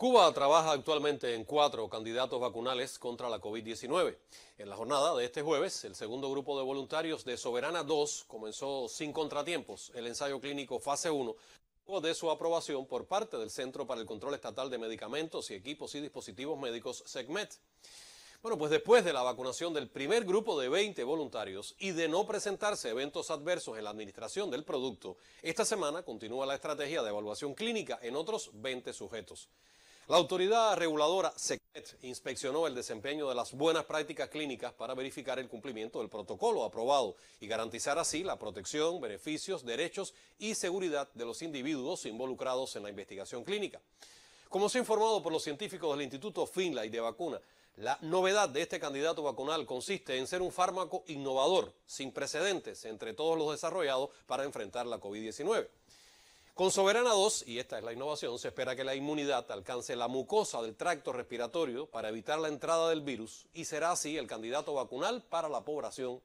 Cuba trabaja actualmente en cuatro candidatos vacunales contra la COVID-19. En la jornada de este jueves, el segundo grupo de voluntarios de Soberana 2 comenzó sin contratiempos el ensayo clínico fase 1 o de su aprobación por parte del Centro para el Control Estatal de Medicamentos y Equipos y Dispositivos Médicos, SECMET. Bueno, pues después de la vacunación del primer grupo de 20 voluntarios y de no presentarse eventos adversos en la administración del producto, esta semana continúa la estrategia de evaluación clínica en otros 20 sujetos. La autoridad reguladora SECET inspeccionó el desempeño de las buenas prácticas clínicas para verificar el cumplimiento del protocolo aprobado y garantizar así la protección, beneficios, derechos y seguridad de los individuos involucrados en la investigación clínica. Como se ha informado por los científicos del Instituto Finlay de Vacuna, la novedad de este candidato vacunal consiste en ser un fármaco innovador, sin precedentes entre todos los desarrollados para enfrentar la COVID-19. Con Soberana 2, y esta es la innovación, se espera que la inmunidad alcance la mucosa del tracto respiratorio para evitar la entrada del virus y será así el candidato vacunal para la población